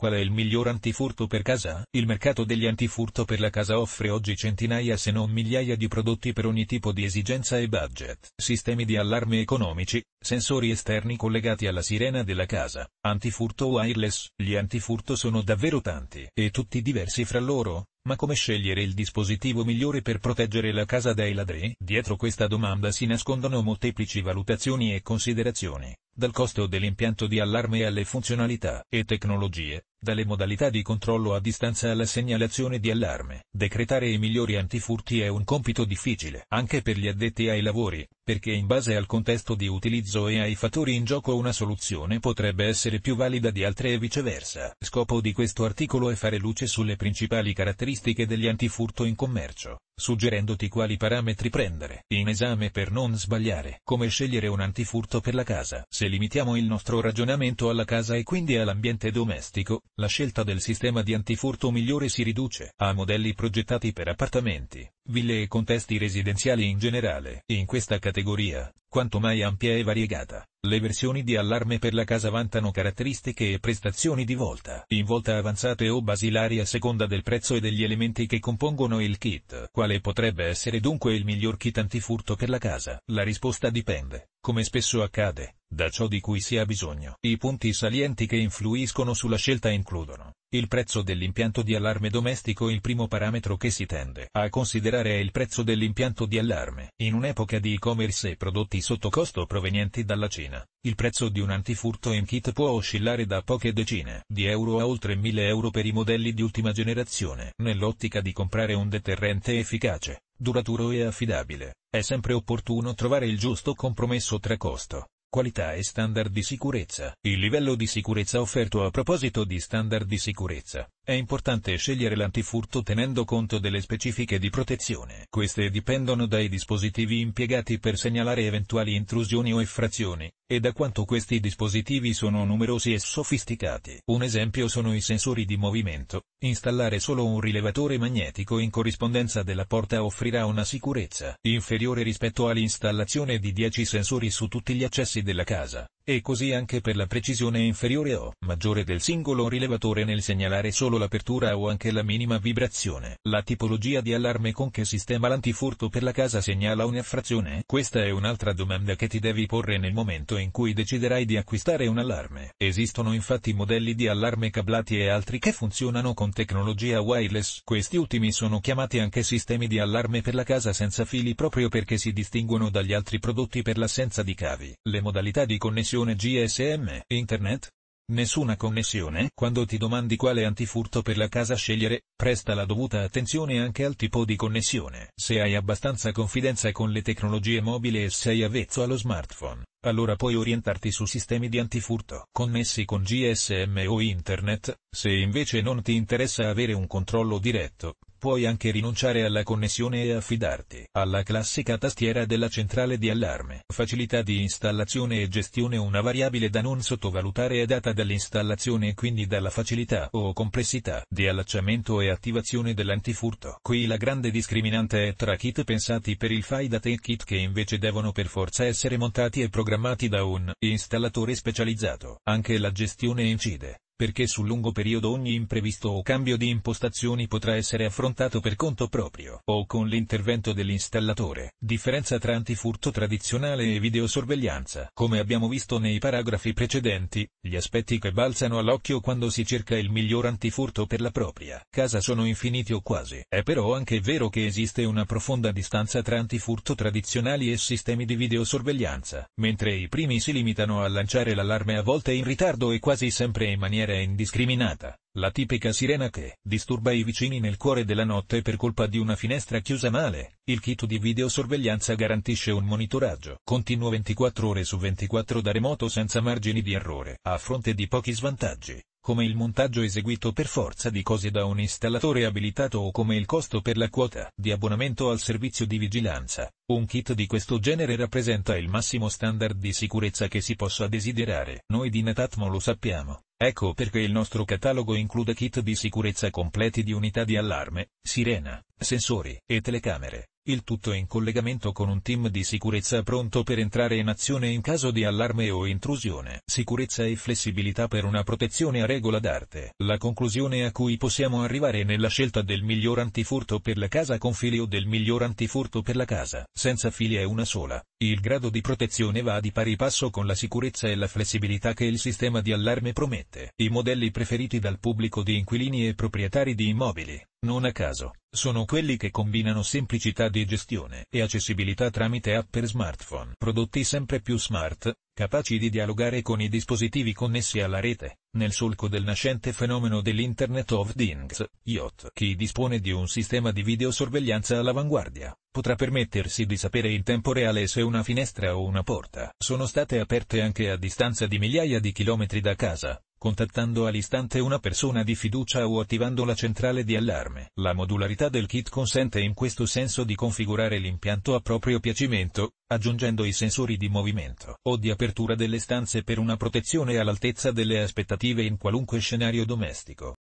Qual è il miglior antifurto per casa? Il mercato degli antifurto per la casa offre oggi centinaia se non migliaia di prodotti per ogni tipo di esigenza e budget. Sistemi di allarme economici, sensori esterni collegati alla sirena della casa, antifurto wireless. Gli antifurto sono davvero tanti e tutti diversi fra loro, ma come scegliere il dispositivo migliore per proteggere la casa dai ladri? Dietro questa domanda si nascondono molteplici valutazioni e considerazioni dal costo dell'impianto di allarme alle funzionalità e tecnologie, dalle modalità di controllo a distanza alla segnalazione di allarme. Decretare i migliori antifurti è un compito difficile anche per gli addetti ai lavori, perché in base al contesto di utilizzo e ai fattori in gioco una soluzione potrebbe essere più valida di altre e viceversa. Scopo di questo articolo è fare luce sulle principali caratteristiche degli antifurto in commercio, suggerendoti quali parametri prendere in esame per non sbagliare, come scegliere un antifurto per la casa. Se limitiamo il nostro ragionamento alla casa e quindi all'ambiente domestico, la scelta del sistema di antifurto migliore si riduce a modelli progettati per appartamenti ville e contesti residenziali in generale. In questa categoria, quanto mai ampia e variegata, le versioni di allarme per la casa vantano caratteristiche e prestazioni di volta, in volta avanzate o basilari a seconda del prezzo e degli elementi che compongono il kit. Quale potrebbe essere dunque il miglior kit antifurto per la casa? La risposta dipende, come spesso accade, da ciò di cui si ha bisogno. I punti salienti che influiscono sulla scelta includono il prezzo dell'impianto di allarme domestico Il primo parametro che si tende a considerare è il prezzo dell'impianto di allarme. In un'epoca di e-commerce e prodotti sotto costo provenienti dalla Cina, il prezzo di un antifurto in kit può oscillare da poche decine di euro a oltre 1000 euro per i modelli di ultima generazione. Nell'ottica di comprare un deterrente efficace, duraturo e affidabile, è sempre opportuno trovare il giusto compromesso tra costo, qualità e standard di sicurezza. Il livello di sicurezza offerto a proposito di standard di sicurezza è importante scegliere l'antifurto tenendo conto delle specifiche di protezione. Queste dipendono dai dispositivi impiegati per segnalare eventuali intrusioni o effrazioni, e da quanto questi dispositivi sono numerosi e sofisticati. Un esempio sono i sensori di movimento. Installare solo un rilevatore magnetico in corrispondenza della porta offrirà una sicurezza inferiore rispetto all'installazione di 10 sensori su tutti gli accessi della casa e così anche per la precisione inferiore o maggiore del singolo rilevatore nel segnalare solo l'apertura o anche la minima vibrazione. La tipologia di allarme con che sistema l'antifurto per la casa segnala un'effrazione? Questa è un'altra domanda che ti devi porre nel momento in cui deciderai di acquistare un allarme. Esistono infatti modelli di allarme cablati e altri che funzionano con tecnologia wireless. Questi ultimi sono chiamati anche sistemi di allarme per la casa senza fili proprio perché si distinguono dagli altri prodotti per l'assenza di cavi. Le modalità di connessione connessione GSM Internet? Nessuna connessione? Quando ti domandi quale antifurto per la casa scegliere, presta la dovuta attenzione anche al tipo di connessione. Se hai abbastanza confidenza con le tecnologie mobili e sei avvezzo allo smartphone, allora puoi orientarti su sistemi di antifurto connessi con GSM o Internet. Se invece non ti interessa avere un controllo diretto, puoi anche rinunciare alla connessione e affidarti alla classica tastiera della centrale di allarme. Facilità di installazione e gestione Una variabile da non sottovalutare è data dall'installazione e quindi dalla facilità o complessità di allacciamento e attivazione dell'antifurto. Qui la grande discriminante è tra kit pensati per il fai da te kit che invece devono per forza essere montati e programmati da un installatore specializzato. Anche la gestione incide perché sul lungo periodo ogni imprevisto o cambio di impostazioni potrà essere affrontato per conto proprio o con l'intervento dell'installatore. Differenza tra antifurto tradizionale e videosorveglianza. Come abbiamo visto nei paragrafi precedenti, gli aspetti che balzano all'occhio quando si cerca il miglior antifurto per la propria casa sono infiniti o quasi. È però anche vero che esiste una profonda distanza tra antifurto tradizionali e sistemi di videosorveglianza, mentre i primi si limitano a lanciare l'allarme a volte in ritardo e quasi sempre in maniera maniera indiscriminata, la tipica sirena che disturba i vicini nel cuore della notte per colpa di una finestra chiusa male, il kit di videosorveglianza garantisce un monitoraggio continuo 24 ore su 24 da remoto senza margini di errore, a fronte di pochi svantaggi, come il montaggio eseguito per forza di cose da un installatore abilitato o come il costo per la quota di abbonamento al servizio di vigilanza. Un kit di questo genere rappresenta il massimo standard di sicurezza che si possa desiderare. Noi di Netatmo lo sappiamo. Ecco perché il nostro catalogo include kit di sicurezza completi di unità di allarme, sirena, sensori e telecamere il tutto in collegamento con un team di sicurezza pronto per entrare in azione in caso di allarme o intrusione. Sicurezza e flessibilità per una protezione a regola d'arte. La conclusione a cui possiamo arrivare nella scelta del miglior antifurto per la casa con fili o del miglior antifurto per la casa, senza fili è una sola. Il grado di protezione va di pari passo con la sicurezza e la flessibilità che il sistema di allarme promette. I modelli preferiti dal pubblico di inquilini e proprietari di immobili, non a caso, sono quelli che combinano semplicità di gestione e accessibilità tramite app per smartphone. Prodotti sempre più smart, capaci di dialogare con i dispositivi connessi alla rete, nel solco del nascente fenomeno dell'Internet of Things, IoT. Chi dispone di un sistema di videosorveglianza all'avanguardia, potrà permettersi di sapere in tempo reale se una finestra o una porta sono state aperte anche a distanza di migliaia di chilometri da casa contattando all'istante una persona di fiducia o attivando la centrale di allarme. La modularità del kit consente in questo senso di configurare l'impianto a proprio piacimento, aggiungendo i sensori di movimento o di apertura delle stanze per una protezione all'altezza delle aspettative in qualunque scenario domestico.